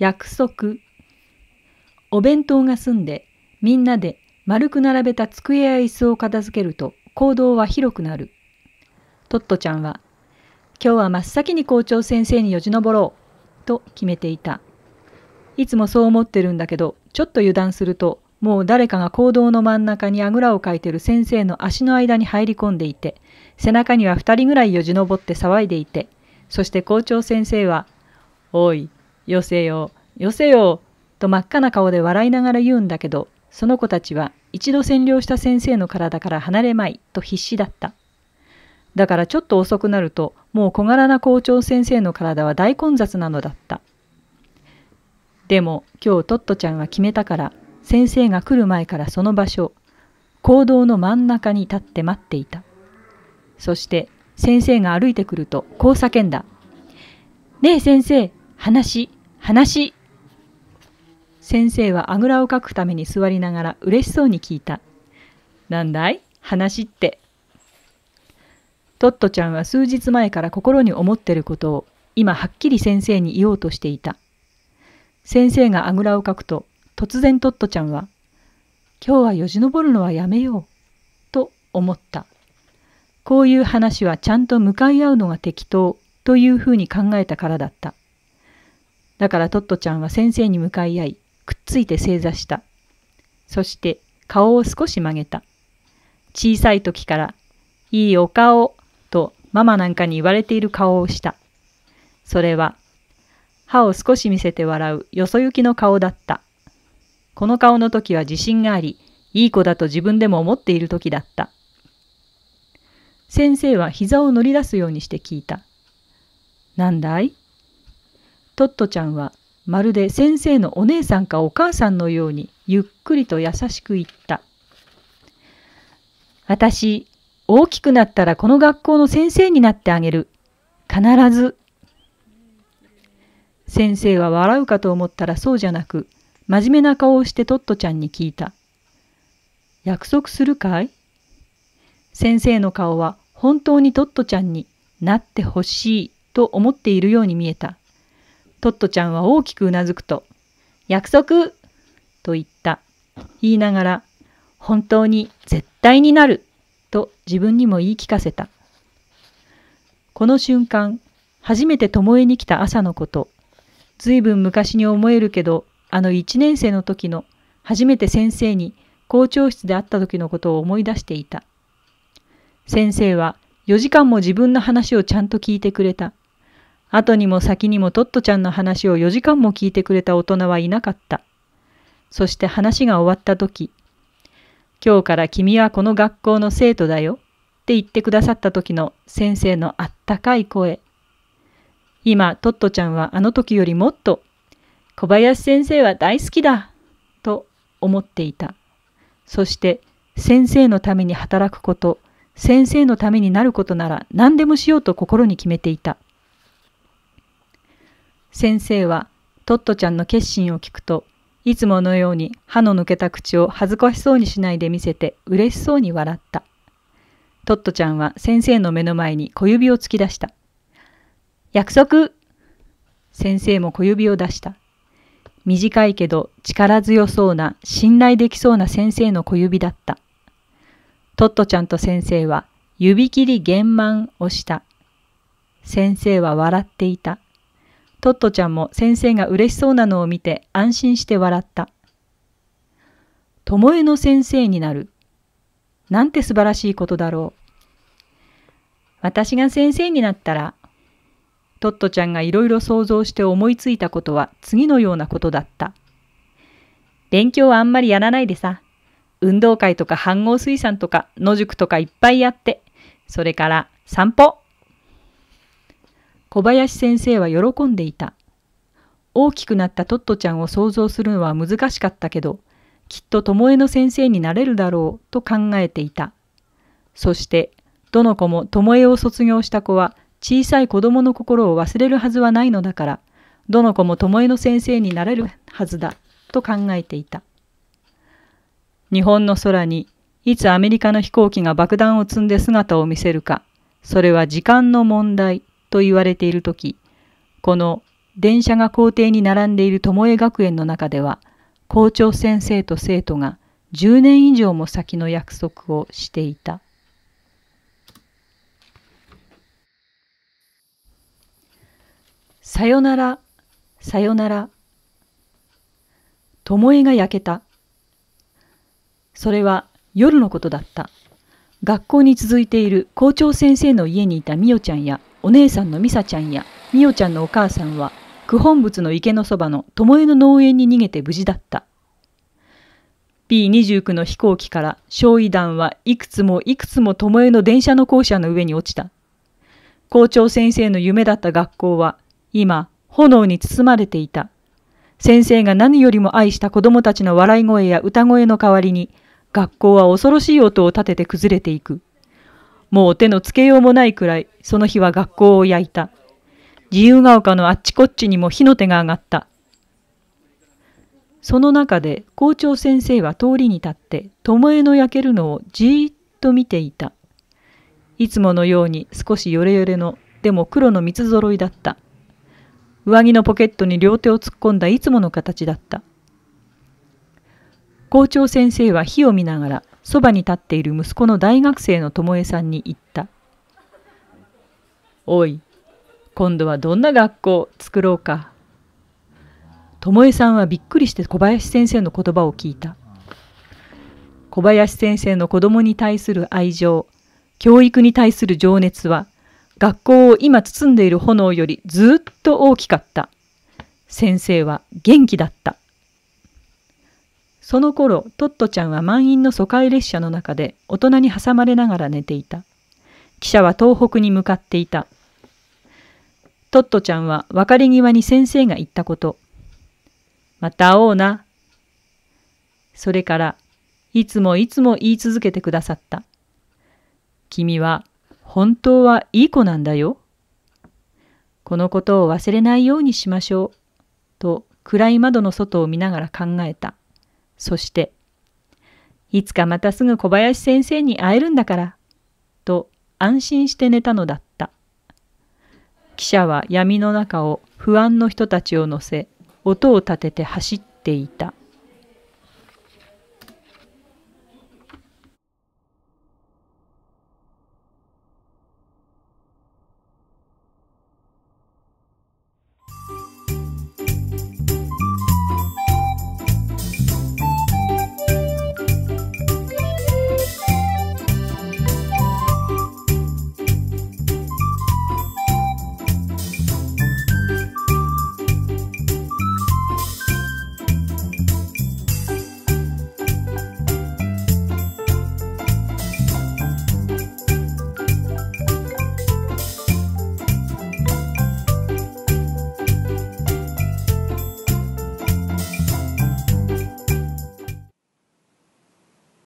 約束。お弁当が済んで、みんなで丸く並べた机や椅子を片付けると行動は広くなる。トットちゃんは、今日は真っ先に校長先生によじ登ろう、と決めていた。いつもそう思ってるんだけど、ちょっと油断すると、もう誰かが行動の真ん中にあぐらをかいてる先生の足の間に入り込んでいて、背中には2人ぐらいよじ登って騒いでいて、そして校長先生は、おい、よせよ、よせよ、と真っ赤な顔で笑いながら言うんだけど、その子たちは一度占領した先生の体から離れまいと必死だった。だからちょっと遅くなると、もう小柄な校長先生の体は大混雑なのだった。でも今日トットちゃんは決めたから、先生が来る前からその場所、行動の真ん中に立って待っていた。そして先生が歩いてくるとこう叫んだ。ねえ先生、話。話先生はあぐらをかくために座りながら嬉しそうに聞いた。なんだい話って。トットちゃんは数日前から心に思ってることを今はっきり先生に言おうとしていた。先生があぐらをかくと突然トットちゃんは「今日はよじ登るのはやめよう」と思った。こういう話はちゃんと向かい合うのが適当というふうに考えたからだった。だからトットちゃんは先生に向かい合い、くっついて正座した。そして顔を少し曲げた。小さい時から、いいお顔とママなんかに言われている顔をした。それは、歯を少し見せて笑うよそ行きの顔だった。この顔の時は自信があり、いい子だと自分でも思っている時だった。先生は膝を乗り出すようにして聞いた。なんだいトットちゃんはまるで先生のお姉さんかお母さんのようにゆっくりと優しく言った。私、大きくなったらこの学校の先生になってあげる。必ず。先生は笑うかと思ったらそうじゃなく、真面目な顔をしてトットちゃんに聞いた。約束するかい先生の顔は本当にトットちゃんになってほしいと思っているように見えた。トットちゃんは大きくうなずくと、約束と言った。言いながら、本当に絶対になると自分にも言い聞かせた。この瞬間、初めて巴に来た朝のこと、ずいぶん昔に思えるけど、あの1年生の時の、初めて先生に校長室で会った時のことを思い出していた。先生は4時間も自分の話をちゃんと聞いてくれた。後にも先にもトットちゃんの話を4時間も聞いてくれた大人はいなかった。そして話が終わった時、今日から君はこの学校の生徒だよって言ってくださった時の先生のあったかい声。今、トットちゃんはあの時よりもっと、小林先生は大好きだと思っていた。そして、先生のために働くこと、先生のためになることなら何でもしようと心に決めていた。先生はトットちゃんの決心を聞くといつものように歯の抜けた口を恥ずかしそうにしないで見せて嬉しそうに笑った。トットちゃんは先生の目の前に小指を突き出した。約束先生も小指を出した。短いけど力強そうな信頼できそうな先生の小指だった。トットちゃんと先生は指切り幻満をした。先生は笑っていた。トットちゃんも先生が嬉しそうなのを見て安心して笑った。ともえの先生になる。なんて素晴らしいことだろう。私が先生になったら、トットちゃんがいろいろ想像して思いついたことは次のようなことだった。勉強はあんまりやらないでさ、運動会とか飯合水産とか野宿とかいっぱいやって、それから散歩。小林先生は喜んでいた。大きくなったトットちゃんを想像するのは難しかったけど、きっと巴の先生になれるだろうと考えていた。そして、どの子も巴を卒業した子は小さい子供の心を忘れるはずはないのだから、どの子も巴の先生になれるはずだと考えていた。日本の空にいつアメリカの飛行機が爆弾を積んで姿を見せるか、それは時間の問題と言われている時この電車が校庭に並んでいる巴学園の中では校長先生と生徒が10年以上も先の約束をしていた「さよならさよなら」巴が焼けたそれは夜のことだった学校に続いている校長先生の家にいたみよちゃんやお姉さんの美沙ちゃんやみおちゃんのお母さんは九本仏の池のそばの巴の農園に逃げて無事だった。B29 の飛行機から焼夷弾はいくつもいくつも巴の電車の校舎の上に落ちた。校長先生の夢だった学校は今炎に包まれていた。先生が何よりも愛した子供たちの笑い声や歌声の代わりに学校は恐ろしい音を立てて崩れていく。もう手のつけようもないくらい、その日は学校を焼いた。自由が丘のあっちこっちにも火の手が上がった。その中で校長先生は通りに立って、巴の焼けるのをじーっと見ていた。いつものように少しヨレヨレの、でも黒の三つ揃いだった。上着のポケットに両手を突っ込んだいつもの形だった。校長先生は火を見ながら、そばに立っている息子の大学生の巴さんに言った。おい、今度はどんな学校作ろうか。巴さんはびっくりして小林先生の言葉を聞いた。小林先生の子供に対する愛情、教育に対する情熱は、学校を今包んでいる炎よりずっと大きかった。先生は元気だった。その頃、トットちゃんは満員の疎開列車の中で大人に挟まれながら寝ていた。汽車は東北に向かっていた。トットちゃんは別れ際に先生が言ったこと。また会おうな。それから、いつもいつも言い続けてくださった。君は本当はいい子なんだよ。このことを忘れないようにしましょう。と暗い窓の外を見ながら考えた。そして、いつかまたすぐ小林先生に会えるんだから、と安心して寝たのだった。記者は闇の中を不安の人たちを乗せ、音を立てて走っていた。